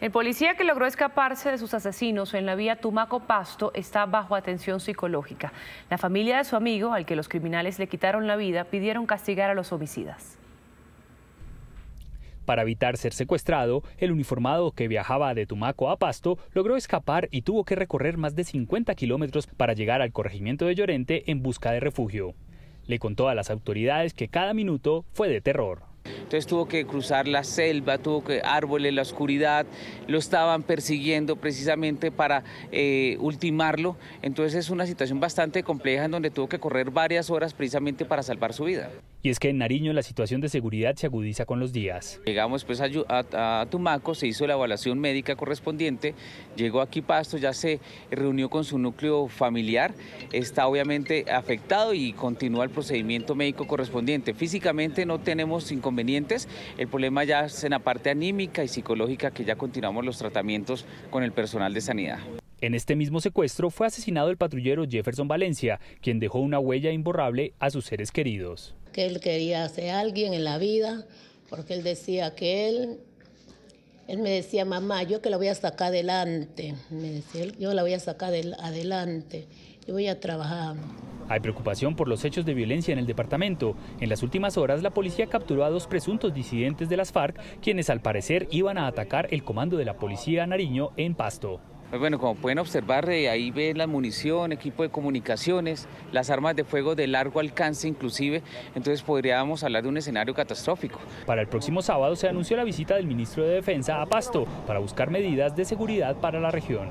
El policía que logró escaparse de sus asesinos en la vía Tumaco Pasto está bajo atención psicológica. La familia de su amigo, al que los criminales le quitaron la vida, pidieron castigar a los homicidas. Para evitar ser secuestrado, el uniformado que viajaba de Tumaco a Pasto logró escapar y tuvo que recorrer más de 50 kilómetros para llegar al corregimiento de Llorente en busca de refugio. Le contó a las autoridades que cada minuto fue de terror. Entonces tuvo que cruzar la selva, tuvo que árboles, la oscuridad, lo estaban persiguiendo precisamente para eh, ultimarlo. Entonces es una situación bastante compleja en donde tuvo que correr varias horas precisamente para salvar su vida. Y es que en Nariño la situación de seguridad se agudiza con los días. Llegamos pues a, a Tumaco, se hizo la evaluación médica correspondiente, llegó aquí Pasto, ya se reunió con su núcleo familiar, está obviamente afectado y continúa el procedimiento médico correspondiente. Físicamente no tenemos inconvenientes el problema ya es en la parte anímica y psicológica que ya continuamos los tratamientos con el personal de sanidad. En este mismo secuestro fue asesinado el patrullero Jefferson Valencia, quien dejó una huella imborrable a sus seres queridos. Que él quería ser alguien en la vida, porque él decía que él, él me decía, mamá, yo que la voy a sacar adelante, me decía, yo la voy a sacar adelante, yo voy a trabajar. Hay preocupación por los hechos de violencia en el departamento. En las últimas horas, la policía capturó a dos presuntos disidentes de las FARC, quienes al parecer iban a atacar el comando de la policía Nariño en Pasto. Pues bueno, como pueden observar, eh, ahí ven la munición, equipo de comunicaciones, las armas de fuego de largo alcance inclusive, entonces podríamos hablar de un escenario catastrófico. Para el próximo sábado se anunció la visita del ministro de Defensa a Pasto para buscar medidas de seguridad para la región.